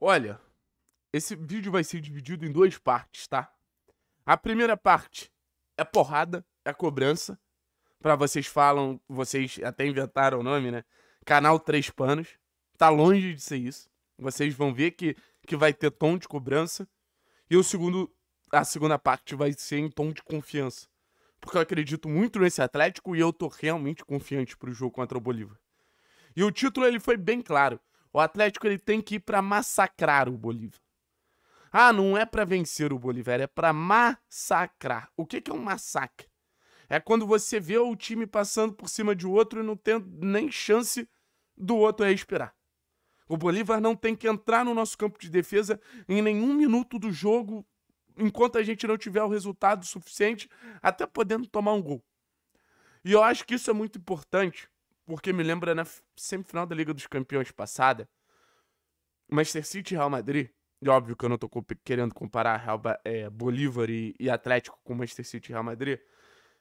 Olha, esse vídeo vai ser dividido em duas partes, tá? A primeira parte é porrada, é cobrança. Pra vocês falam, vocês até inventaram o nome, né? Canal Três Panos. Tá longe de ser isso. Vocês vão ver que, que vai ter tom de cobrança. E o segundo, a segunda parte vai ser em tom de confiança. Porque eu acredito muito nesse Atlético e eu tô realmente confiante pro jogo contra o Bolívar. E o título ele foi bem claro. O Atlético ele tem que ir para massacrar o Bolívar. Ah, não é para vencer o Bolívar, é para massacrar. O que, que é um massacre? É quando você vê o time passando por cima de outro e não tem nem chance do outro respirar. O Bolívar não tem que entrar no nosso campo de defesa em nenhum minuto do jogo, enquanto a gente não tiver o resultado suficiente, até podendo tomar um gol. E eu acho que isso é muito importante, porque me lembra na né, semifinal da Liga dos Campeões passada, Manchester City e Real Madrid. E óbvio que eu não tô querendo comparar Real, é, Bolívar e, e Atlético com Manchester City e Real Madrid.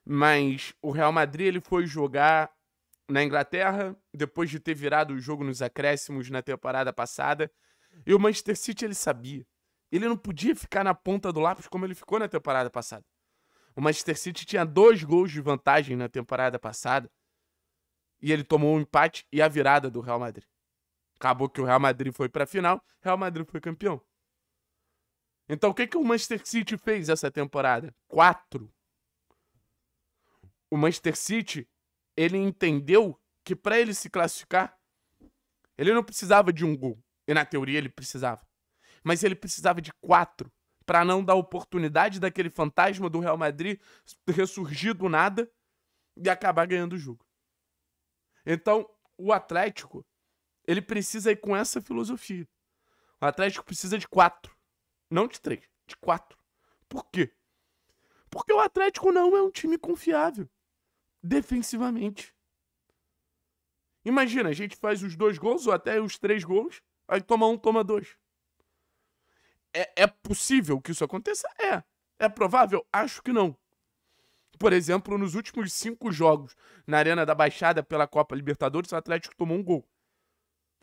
Mas o Real Madrid ele foi jogar na Inglaterra, depois de ter virado o jogo nos acréscimos na temporada passada. E o Manchester City ele sabia. Ele não podia ficar na ponta do lápis como ele ficou na temporada passada. O Manchester City tinha dois gols de vantagem na temporada passada e ele tomou um empate e a virada do Real Madrid. Acabou que o Real Madrid foi para a final, Real Madrid foi campeão. Então o que, que o Manchester City fez essa temporada? Quatro. O Manchester City, ele entendeu que para ele se classificar, ele não precisava de um gol. E na teoria ele precisava. Mas ele precisava de quatro para não dar oportunidade daquele fantasma do Real Madrid ressurgir do nada e acabar ganhando o jogo. Então, o Atlético, ele precisa ir com essa filosofia. O Atlético precisa de quatro. Não de três, de quatro. Por quê? Porque o Atlético não é um time confiável defensivamente. Imagina, a gente faz os dois gols ou até os três gols, aí toma um, toma dois. É, é possível que isso aconteça? É. É provável? Acho que não. Por exemplo, nos últimos cinco jogos na Arena da Baixada pela Copa Libertadores, o Atlético tomou um gol.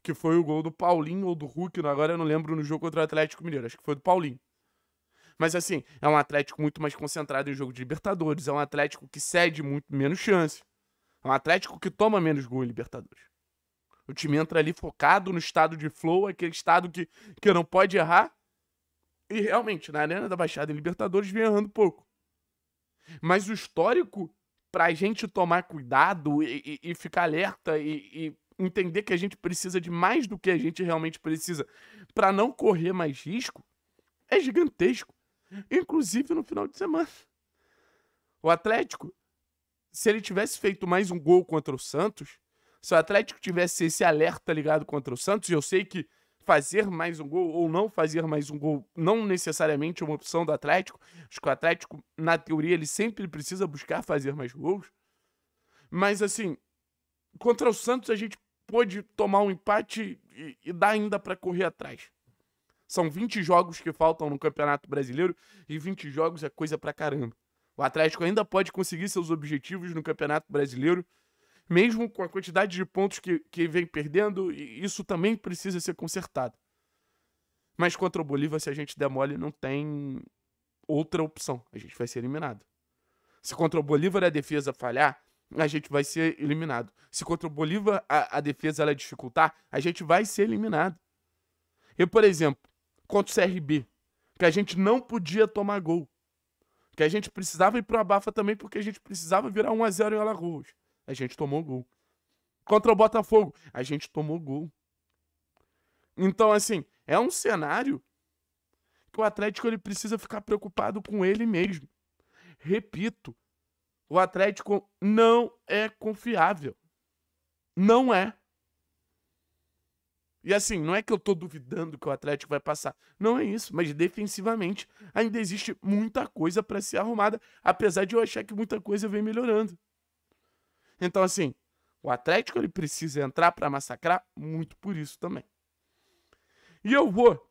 Que foi o gol do Paulinho ou do Hulk, agora eu não lembro no jogo contra o Atlético Mineiro, acho que foi do Paulinho. Mas assim, é um Atlético muito mais concentrado em jogo de Libertadores, é um Atlético que cede muito menos chance, é um Atlético que toma menos gol em Libertadores. O time entra ali focado no estado de flow, aquele estado que, que não pode errar. E realmente, na Arena da Baixada em Libertadores, vem errando pouco. Mas o histórico, para a gente tomar cuidado e, e, e ficar alerta e, e entender que a gente precisa de mais do que a gente realmente precisa para não correr mais risco, é gigantesco. Inclusive no final de semana. O Atlético, se ele tivesse feito mais um gol contra o Santos, se o Atlético tivesse esse alerta ligado contra o Santos, e eu sei que fazer mais um gol ou não fazer mais um gol não necessariamente é uma opção do Atlético. Acho que o Atlético, na teoria, ele sempre precisa buscar fazer mais gols. Mas, assim, contra o Santos a gente pôde tomar um empate e, e dá ainda para correr atrás. São 20 jogos que faltam no Campeonato Brasileiro e 20 jogos é coisa pra caramba. O Atlético ainda pode conseguir seus objetivos no Campeonato Brasileiro mesmo com a quantidade de pontos que, que vem perdendo, isso também precisa ser consertado. Mas contra o Bolívar, se a gente der mole, não tem outra opção. A gente vai ser eliminado. Se contra o Bolívar a defesa falhar, a gente vai ser eliminado. Se contra o Bolívar a, a defesa ela dificultar, a gente vai ser eliminado. Eu, por exemplo, contra o CRB, que a gente não podia tomar gol. Que a gente precisava ir para o Abafa também, porque a gente precisava virar 1x0 em Alagoas a gente tomou gol. Contra o Botafogo, a gente tomou gol. Então, assim, é um cenário que o Atlético ele precisa ficar preocupado com ele mesmo. Repito, o Atlético não é confiável. Não é. E assim, não é que eu tô duvidando que o Atlético vai passar. Não é isso, mas defensivamente ainda existe muita coisa para ser arrumada, apesar de eu achar que muita coisa vem melhorando. Então, assim, o Atlético ele precisa entrar para massacrar muito por isso também. E eu vou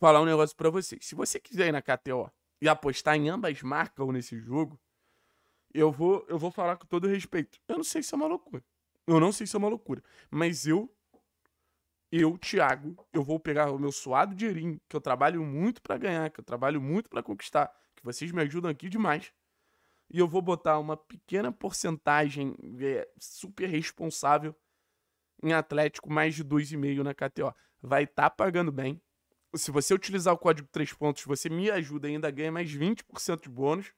falar um negócio para vocês. Se você quiser ir na KTO e apostar em ambas marcas ou nesse jogo, eu vou, eu vou falar com todo respeito. Eu não sei se é uma loucura. Eu não sei se é uma loucura. Mas eu, eu, Thiago, eu vou pegar o meu suado dinheirinho, que eu trabalho muito para ganhar, que eu trabalho muito para conquistar, que vocês me ajudam aqui demais e eu vou botar uma pequena porcentagem é, super responsável em Atlético mais de 2,5 na KTO. Vai estar tá pagando bem. Se você utilizar o código 3 pontos, você me ajuda e ainda ganha mais 20% de bônus.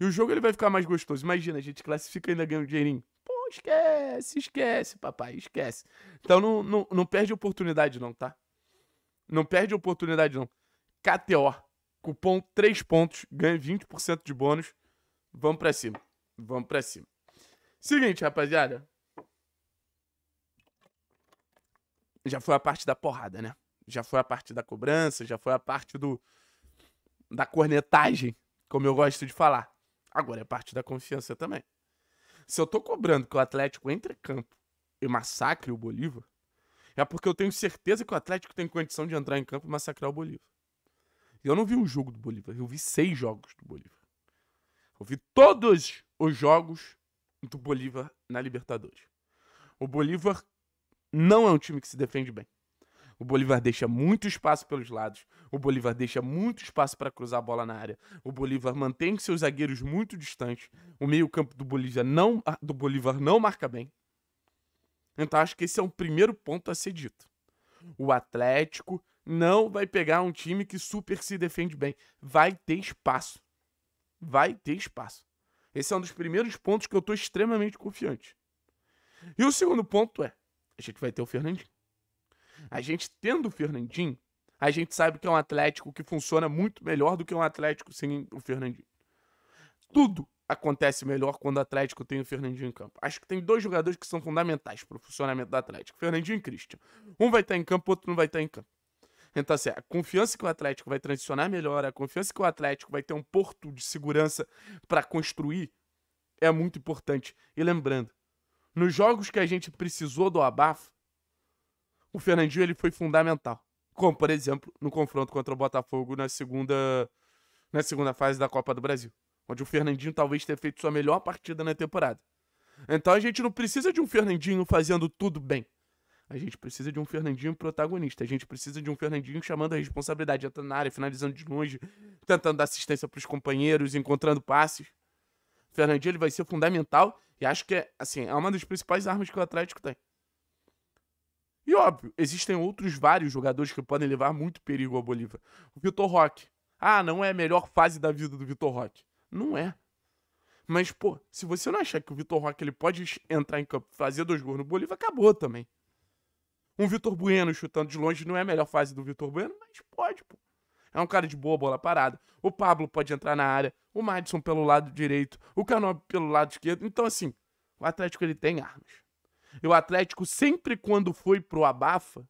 E o jogo ele vai ficar mais gostoso. Imagina, a gente classifica e ainda ganha um dinheirinho. Pô, esquece, esquece, papai, esquece. Então não, não, não perde oportunidade não, tá? Não perde oportunidade não. KTO, cupom 3 pontos, ganha 20% de bônus. Vamos pra cima. Vamos pra cima. Seguinte, rapaziada. Já foi a parte da porrada, né? Já foi a parte da cobrança, já foi a parte do da cornetagem, como eu gosto de falar. Agora é parte da confiança também. Se eu tô cobrando que o Atlético entre campo e massacre o Bolívar, é porque eu tenho certeza que o Atlético tem condição de entrar em campo e massacrar o Bolívar. E eu não vi um jogo do Bolívar, eu vi seis jogos do Bolívar. Eu vi todos os jogos do Bolívar na Libertadores. O Bolívar não é um time que se defende bem. O Bolívar deixa muito espaço pelos lados. O Bolívar deixa muito espaço para cruzar a bola na área. O Bolívar mantém seus zagueiros muito distantes. O meio-campo do Bolívar não ah, do Bolívar não marca bem. Então acho que esse é o primeiro ponto a ser dito. O Atlético não vai pegar um time que super se defende bem. Vai ter espaço vai ter espaço. Esse é um dos primeiros pontos que eu estou extremamente confiante. E o segundo ponto é: a gente vai ter o Fernandinho. A gente tendo o Fernandinho, a gente sabe que é um Atlético que funciona muito melhor do que um Atlético sem o Fernandinho. Tudo acontece melhor quando o Atlético tem o Fernandinho em campo. Acho que tem dois jogadores que são fundamentais para o funcionamento do Atlético: Fernandinho e Christian. Um vai estar em campo, o outro não vai estar em campo. Então, assim, a confiança que o Atlético vai transicionar melhor, a confiança que o Atlético vai ter um porto de segurança para construir é muito importante. E lembrando, nos jogos que a gente precisou do abafo, o Fernandinho ele foi fundamental. Como, por exemplo, no confronto contra o Botafogo na segunda, na segunda fase da Copa do Brasil, onde o Fernandinho talvez tenha feito sua melhor partida na temporada. Então a gente não precisa de um Fernandinho fazendo tudo bem. A gente precisa de um Fernandinho protagonista. A gente precisa de um Fernandinho chamando a responsabilidade, entrando tá na área, finalizando de longe, tentando dar assistência para os companheiros, encontrando passes. O Fernandinho ele vai ser fundamental e acho que é, assim, é uma das principais armas que o Atlético tem. E óbvio, existem outros vários jogadores que podem levar muito perigo ao Bolívar. O Vitor Roque. Ah, não é a melhor fase da vida do Vitor Roque. Não é. Mas, pô, se você não achar que o Vitor Roque ele pode entrar em campo fazer dois gols no Bolívar, acabou também. Um Vitor Bueno chutando de longe não é a melhor fase do Vitor Bueno, mas pode, pô. É um cara de boa bola parada. O Pablo pode entrar na área. O Madison pelo lado direito. O Canob pelo lado esquerdo. Então, assim, o Atlético ele tem armas. E o Atlético, sempre quando foi pro abafa,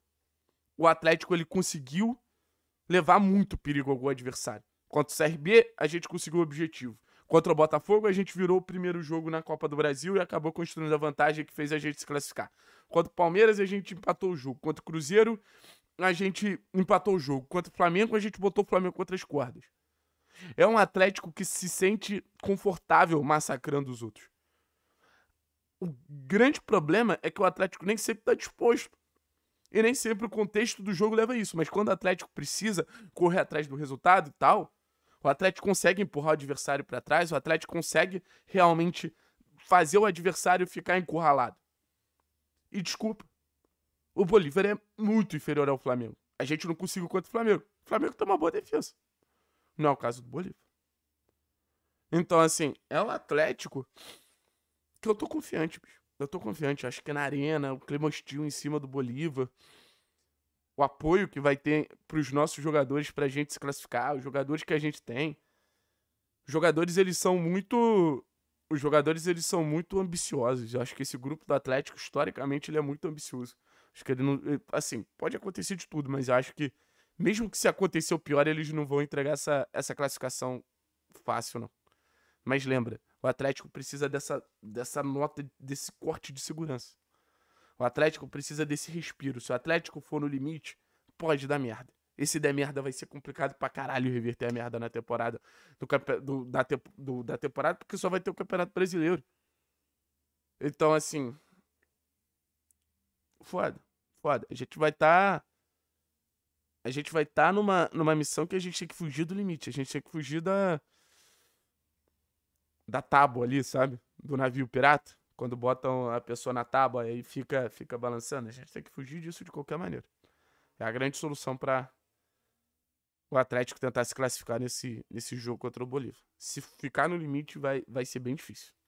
o Atlético ele conseguiu levar muito perigo ao gol adversário. Contra o CRB, a gente conseguiu o objetivo. Contra o Botafogo, a gente virou o primeiro jogo na Copa do Brasil e acabou construindo a vantagem que fez a gente se classificar. Contra o Palmeiras, a gente empatou o jogo. Contra o Cruzeiro, a gente empatou o jogo. Contra o Flamengo, a gente botou o Flamengo contra as cordas. É um Atlético que se sente confortável massacrando os outros. O grande problema é que o Atlético nem sempre está disposto. E nem sempre o contexto do jogo leva a isso. Mas quando o Atlético precisa correr atrás do resultado e tal, o Atlético consegue empurrar o adversário para trás, o Atlético consegue realmente fazer o adversário ficar encurralado. E desculpa, o Bolívar é muito inferior ao Flamengo. A gente não conseguiu contra o Flamengo. O Flamengo tem uma boa defesa. Não é o caso do Bolívar. Então, assim, é o Atlético que eu tô confiante, bicho. Eu tô confiante. Acho que na arena, o clima hostil em cima do Bolívar o apoio que vai ter para os nossos jogadores para a gente se classificar, os jogadores que a gente tem. Os jogadores eles são muito, os jogadores eles são muito ambiciosos. Eu acho que esse grupo do Atlético historicamente ele é muito ambicioso. Acho que ele não, eh, assim, pode acontecer de tudo, mas acho que mesmo que se acontecer o pior, eles não vão entregar essa, essa classificação fácil não. Mas lembra, o Atlético precisa dessa dessa nota desse corte de segurança. O Atlético precisa desse respiro. Se o Atlético for no limite, pode dar merda. Esse der merda vai ser complicado pra caralho reverter a merda na temporada do, do, da, te do da temporada, porque só vai ter o Campeonato Brasileiro. Então, assim. Foda. Foda. A gente vai estar. Tá... A gente vai estar tá numa, numa missão que a gente tem que fugir do limite. A gente tem que fugir da. Da tábua ali, sabe? Do navio pirata quando botam a pessoa na tábua e fica, fica balançando. A gente tem que fugir disso de qualquer maneira. É a grande solução para o Atlético tentar se classificar nesse, nesse jogo contra o Bolívar. Se ficar no limite, vai, vai ser bem difícil.